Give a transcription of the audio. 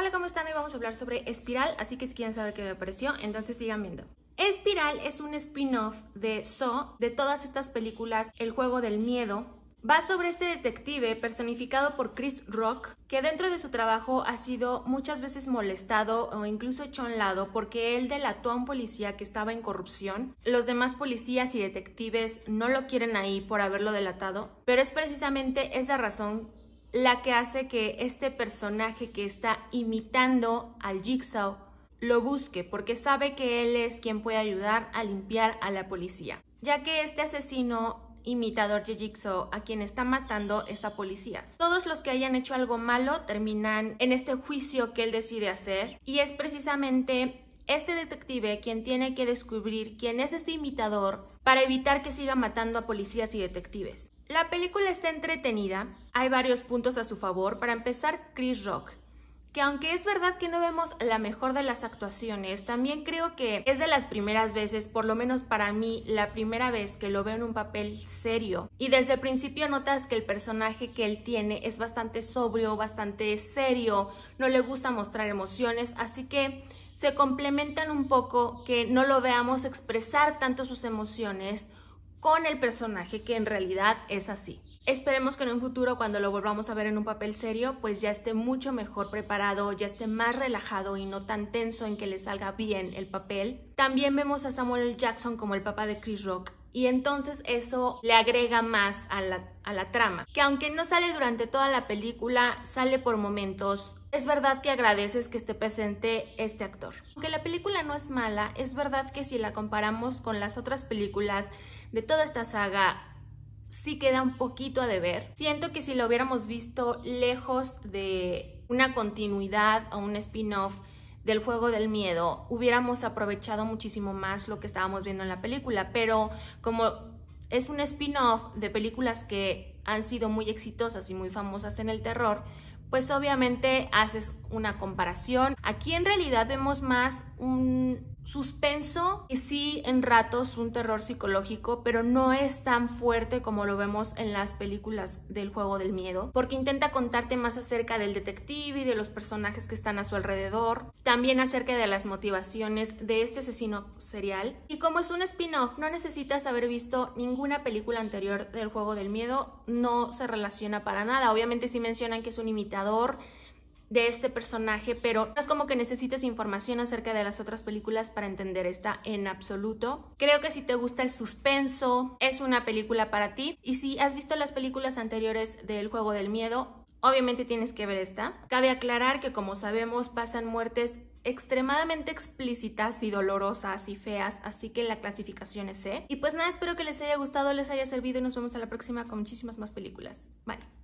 Hola, ¿cómo están? Hoy vamos a hablar sobre Espiral, así que si quieren saber qué me pareció, entonces sigan viendo. Espiral es un spin-off de So, de todas estas películas, El juego del miedo. Va sobre este detective personificado por Chris Rock, que dentro de su trabajo ha sido muchas veces molestado o incluso hecho a un lado porque él delató a un policía que estaba en corrupción. Los demás policías y detectives no lo quieren ahí por haberlo delatado, pero es precisamente esa razón la que hace que este personaje que está imitando al Jigsaw lo busque porque sabe que él es quien puede ayudar a limpiar a la policía, ya que este asesino imitador de Jigsaw a quien está matando es a policías. Todos los que hayan hecho algo malo terminan en este juicio que él decide hacer y es precisamente este detective quien tiene que descubrir quién es este imitador para evitar que siga matando a policías y detectives. La película está entretenida, hay varios puntos a su favor. Para empezar, Chris Rock, que aunque es verdad que no vemos la mejor de las actuaciones, también creo que es de las primeras veces, por lo menos para mí, la primera vez que lo veo en un papel serio. Y desde el principio notas que el personaje que él tiene es bastante sobrio, bastante serio, no le gusta mostrar emociones, así que se complementan un poco, que no lo veamos expresar tanto sus emociones con el personaje, que en realidad es así. Esperemos que en un futuro, cuando lo volvamos a ver en un papel serio, pues ya esté mucho mejor preparado, ya esté más relajado y no tan tenso en que le salga bien el papel. También vemos a Samuel Jackson como el papá de Chris Rock y entonces eso le agrega más a la, a la trama, que aunque no sale durante toda la película, sale por momentos es verdad que agradeces que esté presente este actor. Aunque la película no es mala, es verdad que si la comparamos con las otras películas de toda esta saga, sí queda un poquito a deber. Siento que si lo hubiéramos visto lejos de una continuidad o un spin-off del juego del miedo, hubiéramos aprovechado muchísimo más lo que estábamos viendo en la película, pero como es un spin-off de películas que han sido muy exitosas y muy famosas en el terror, pues obviamente haces una comparación. Aquí en realidad vemos más un, suspenso y sí en ratos un terror psicológico, pero no es tan fuerte como lo vemos en las películas del juego del miedo, porque intenta contarte más acerca del detective y de los personajes que están a su alrededor, también acerca de las motivaciones de este asesino serial. Y como es un spin-off, no necesitas haber visto ninguna película anterior del juego del miedo, no se relaciona para nada. Obviamente si mencionan que es un imitador de este personaje, pero no es como que necesites información acerca de las otras películas para entender esta en absoluto. Creo que si te gusta el suspenso, es una película para ti. Y si has visto las películas anteriores del Juego del Miedo, obviamente tienes que ver esta. Cabe aclarar que como sabemos pasan muertes extremadamente explícitas y dolorosas y feas, así que la clasificación es C. Y pues nada, espero que les haya gustado, les haya servido y nos vemos a la próxima con muchísimas más películas. Bye.